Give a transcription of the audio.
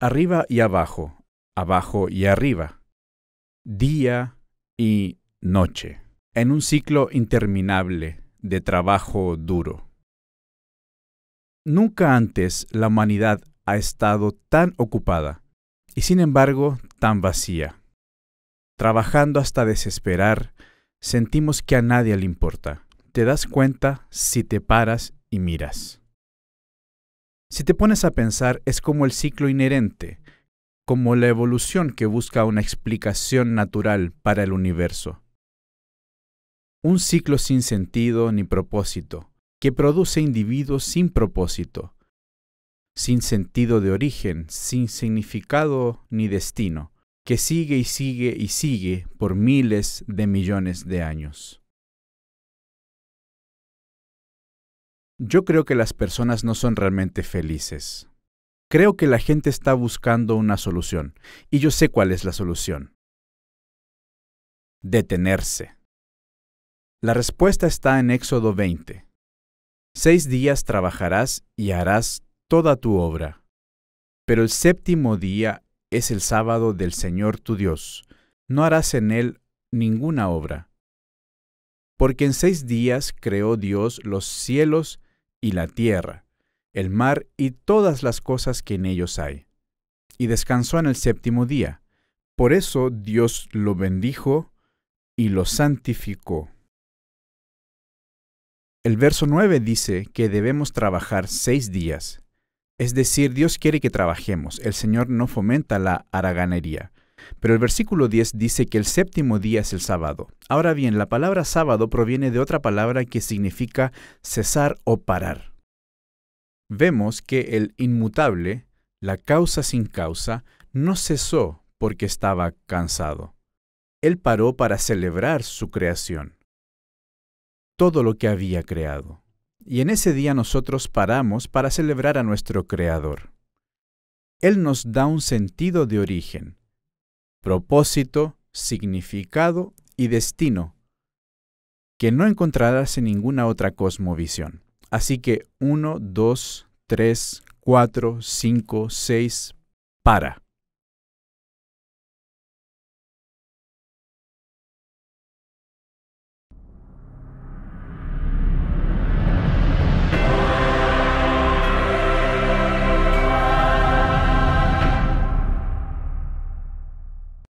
arriba y abajo, abajo y arriba, día y noche, en un ciclo interminable de trabajo duro. Nunca antes la humanidad ha estado tan ocupada y sin embargo tan vacía. Trabajando hasta desesperar, sentimos que a nadie le importa. Te das cuenta si te paras y miras. Si te pones a pensar, es como el ciclo inherente, como la evolución que busca una explicación natural para el universo. Un ciclo sin sentido ni propósito, que produce individuos sin propósito, sin sentido de origen, sin significado ni destino, que sigue y sigue y sigue por miles de millones de años. Yo creo que las personas no son realmente felices. Creo que la gente está buscando una solución, y yo sé cuál es la solución. Detenerse. La respuesta está en Éxodo 20. Seis días trabajarás y harás toda tu obra, pero el séptimo día es el sábado del Señor tu Dios. No harás en él ninguna obra. Porque en seis días creó Dios los cielos y la tierra, el mar y todas las cosas que en ellos hay. Y descansó en el séptimo día. Por eso Dios lo bendijo y lo santificó. El verso 9 dice que debemos trabajar seis días. Es decir, Dios quiere que trabajemos. El Señor no fomenta la araganería. Pero el versículo 10 dice que el séptimo día es el sábado. Ahora bien, la palabra sábado proviene de otra palabra que significa cesar o parar. Vemos que el inmutable, la causa sin causa, no cesó porque estaba cansado. Él paró para celebrar su creación, todo lo que había creado. Y en ese día nosotros paramos para celebrar a nuestro Creador. Él nos da un sentido de origen, propósito, significado y destino, que no encontrarás en ninguna otra cosmovisión. Así que 1, 2, 3, 4, 5, 6, para.